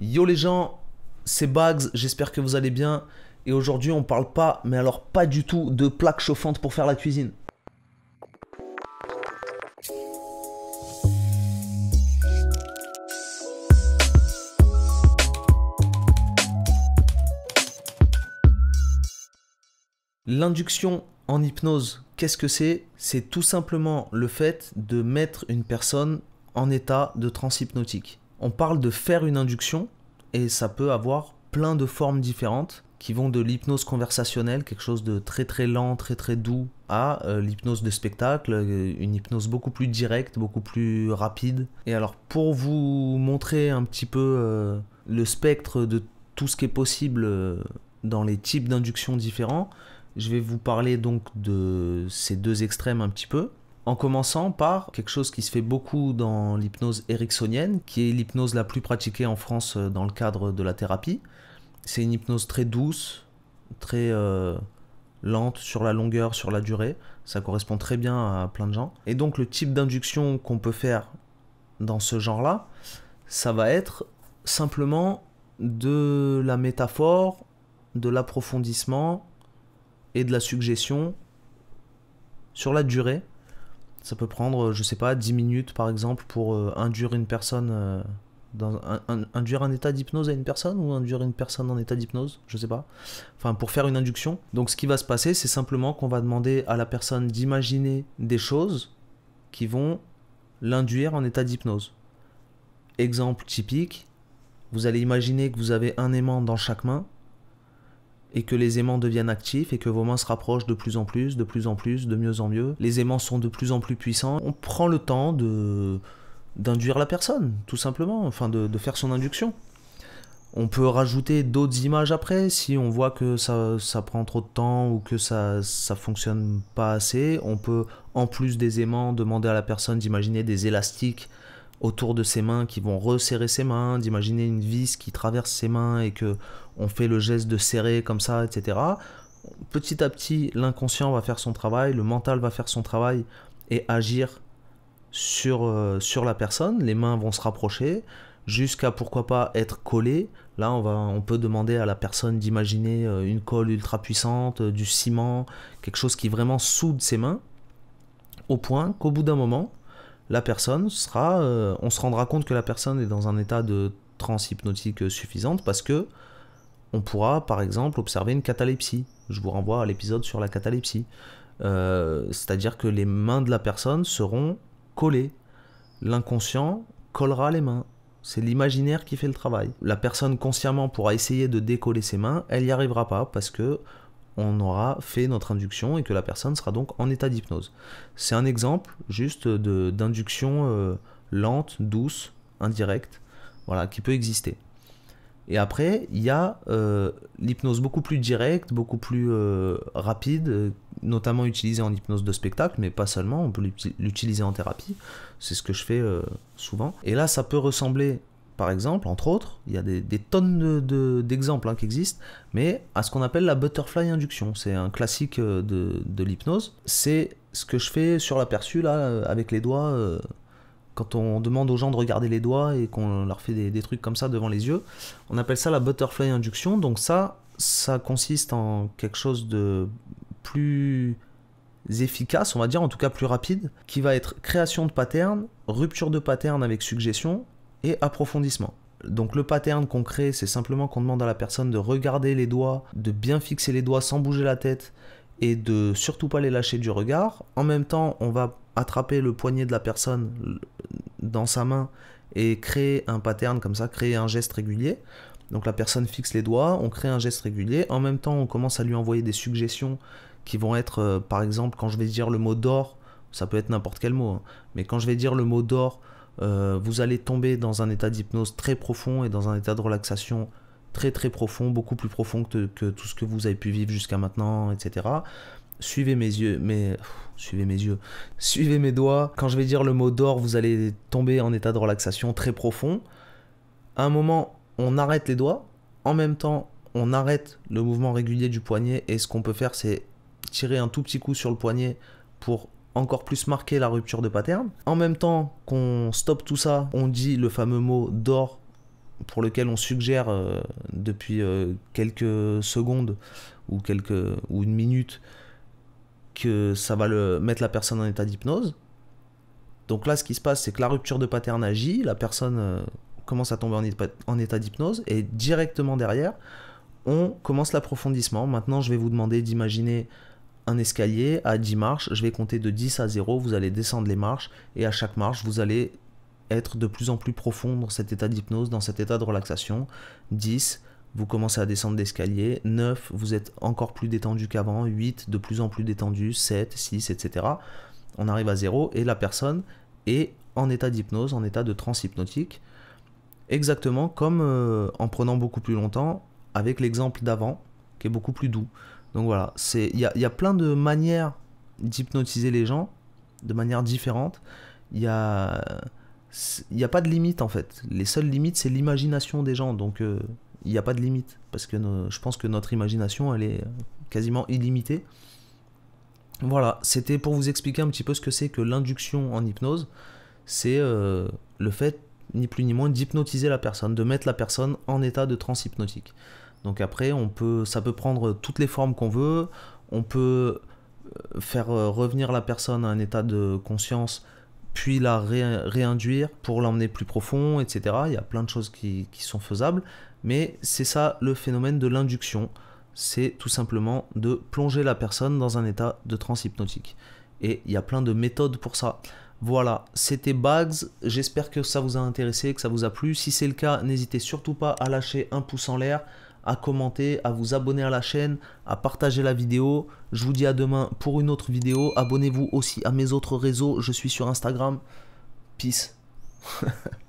Yo les gens, c'est Bags, j'espère que vous allez bien. Et aujourd'hui, on parle pas, mais alors pas du tout, de plaques chauffantes pour faire la cuisine. L'induction en hypnose, qu'est-ce que c'est C'est tout simplement le fait de mettre une personne en état de transhypnotique. On parle de faire une induction et ça peut avoir plein de formes différentes qui vont de l'hypnose conversationnelle, quelque chose de très très lent, très très doux, à euh, l'hypnose de spectacle, euh, une hypnose beaucoup plus directe, beaucoup plus rapide. Et alors pour vous montrer un petit peu euh, le spectre de tout ce qui est possible dans les types d'inductions différents, je vais vous parler donc de ces deux extrêmes un petit peu en commençant par quelque chose qui se fait beaucoup dans l'hypnose ericksonienne, qui est l'hypnose la plus pratiquée en France euh, dans le cadre de la thérapie. C'est une hypnose très douce, très euh, lente sur la longueur, sur la durée. Ça correspond très bien à plein de gens. Et donc le type d'induction qu'on peut faire dans ce genre-là, ça va être simplement de la métaphore, de l'approfondissement et de la suggestion sur la durée ça peut prendre, euh, je sais pas, 10 minutes par exemple pour euh, induire une personne. Euh, un, induire un état d'hypnose à une personne ou induire une personne en état d'hypnose, je sais pas. Enfin, pour faire une induction. Donc, ce qui va se passer, c'est simplement qu'on va demander à la personne d'imaginer des choses qui vont l'induire en état d'hypnose. Exemple typique, vous allez imaginer que vous avez un aimant dans chaque main et que les aimants deviennent actifs et que vos mains se rapprochent de plus en plus, de plus en plus, de mieux en mieux. Les aimants sont de plus en plus puissants. On prend le temps de d'induire la personne, tout simplement, enfin de, faire son induction. On peut rajouter d'autres images après si on voit que ça, ça, prend trop de temps ou que ça ça fonctionne pas assez. On peut en plus des aimants demander à la personne d'imaginer des élastiques autour de ses mains qui vont resserrer ses mains, d'imaginer une vis qui traverse ses mains et que on fait le geste de serrer comme ça, etc. Petit à petit, l'inconscient va faire son travail, le mental va faire son travail et agir sur, euh, sur la personne. Les mains vont se rapprocher jusqu'à pourquoi pas être collées. Là, on, va, on peut demander à la personne d'imaginer euh, une colle ultra puissante, euh, du ciment, quelque chose qui vraiment soude ses mains, au point qu'au bout d'un moment, la personne sera, euh, on se rendra compte que la personne est dans un état de trans hypnotique suffisante parce que on pourra, par exemple, observer une catalepsie. Je vous renvoie à l'épisode sur la catalepsie. Euh, c'est-à-dire que les mains de la personne seront collées. L'inconscient collera les mains. C'est l'imaginaire qui fait le travail. La personne consciemment pourra essayer de décoller ses mains, elle n'y arrivera pas parce que on aura fait notre induction et que la personne sera donc en état d'hypnose. C'est un exemple juste d'induction euh, lente, douce, indirecte, voilà, qui peut exister. Et après, il y a euh, l'hypnose beaucoup plus directe, beaucoup plus euh, rapide, notamment utilisée en hypnose de spectacle, mais pas seulement, on peut l'utiliser en thérapie, c'est ce que je fais souvent. Et là, ça peut ressembler par exemple, entre autres, il y a des, tonnes d'exemples de, hein, qui existent, mais à ce qu'on appelle la butterfly induction. C'est un classique euh, de, l'hypnose. C'est ce que je fais sur l'aperçu, là, euh, avec les doigts, euh, quand on demande aux gens de regarder les doigts et qu'on leur fait des, des trucs comme ça devant les yeux. On appelle ça la butterfly induction. Donc ça, ça consiste en quelque chose de plus efficace, on va dire, en tout cas plus rapide, qui va être création de pattern, rupture de pattern avec suggestion, et approfondissement. Donc le pattern qu'on crée, c'est simplement qu'on demande à la personne de regarder les doigts, de bien fixer les doigts sans bouger la tête et de surtout pas les lâcher du regard. En même temps, on va attraper le poignet de la personne dans sa main et créer un pattern comme ça, créer un geste régulier. Donc la personne fixe les doigts, on crée un geste régulier. En même temps, on commence à lui envoyer des suggestions qui vont être, euh, par exemple, quand je vais dire le mot d'or, ça peut être n'importe quel mot, hein, mais quand je vais dire le mot d'or, euh, vous allez tomber dans un état d'hypnose très profond et dans un état de relaxation très très profond, beaucoup plus profond que, tout ce que vous avez pu vivre jusqu'à maintenant, etc. Suivez mes yeux, mais suivez mes yeux, suivez mes doigts. Quand je vais dire le mot d'or, vous allez tomber en état de relaxation très profond. À un moment, on arrête les doigts. En même temps, on arrête le mouvement régulier du poignet. Et ce qu'on peut faire, c'est tirer un tout petit coup sur le poignet pour encore plus marqué la rupture de pattern. En même temps qu'on stoppe tout ça, on dit le fameux mot d'or pour lequel on suggère euh, depuis euh, quelques secondes ou, quelques, ou une minute que ça va le, mettre la personne en état d'hypnose. Donc là, ce qui se passe, c'est que la rupture de pattern agit, la personne euh, commence à tomber en état d'hypnose, et directement derrière, on commence l'approfondissement. Maintenant, je vais vous demander d'imaginer un escalier à 10 marches, je vais compter de 10 à 0, vous allez descendre les marches et à chaque marche, vous allez être de plus en plus profond dans cet état d'hypnose, dans cet état de relaxation. 10, vous commencez à descendre l'escalier, 9, vous êtes encore plus détendu qu'avant. 8, de plus en plus détendu. 7, 6, etc. On arrive à 0 et la personne est en état d'hypnose, en état de transhypnotique. Exactement comme euh, en prenant beaucoup plus longtemps avec l'exemple d'avant, qui est beaucoup plus doux. Donc voilà, il y a, plein de manières d'hypnotiser les gens, de manière différente. Il n'y a, pas de limite en fait. Les seules limites, c'est l'imagination des gens. Donc euh, il n'y a pas de limite. Parce que je pense que notre imagination, elle est quasiment illimitée. Voilà, c'était pour vous expliquer un petit peu ce que c'est que l'induction en hypnose. C'est euh, le fait, ni plus ni moins, d'hypnotiser la personne, de mettre la personne en état de transhypnotique. hypnotique. Donc après, on peut, ça peut prendre toutes les formes qu'on veut. On peut euh, faire euh, revenir la personne à un état de conscience, puis la réinduire pour l'emmener plus profond, etc. Il y a plein de choses qui, qui sont faisables. Mais c'est ça le phénomène de l'induction. C'est tout simplement de plonger la personne dans un état de transhypnotique. Et il y a plein de méthodes pour ça. Voilà, c'était Bags. J'espère que ça vous a intéressé, que ça vous a plu. Si c'est le cas, n'hésitez surtout pas à lâcher un pouce en l'air à commenter, à vous abonner à la chaîne, à partager la vidéo. Je vous dis à demain pour une autre vidéo. Abonnez-vous aussi à mes autres réseaux. Je suis sur Instagram. Peace.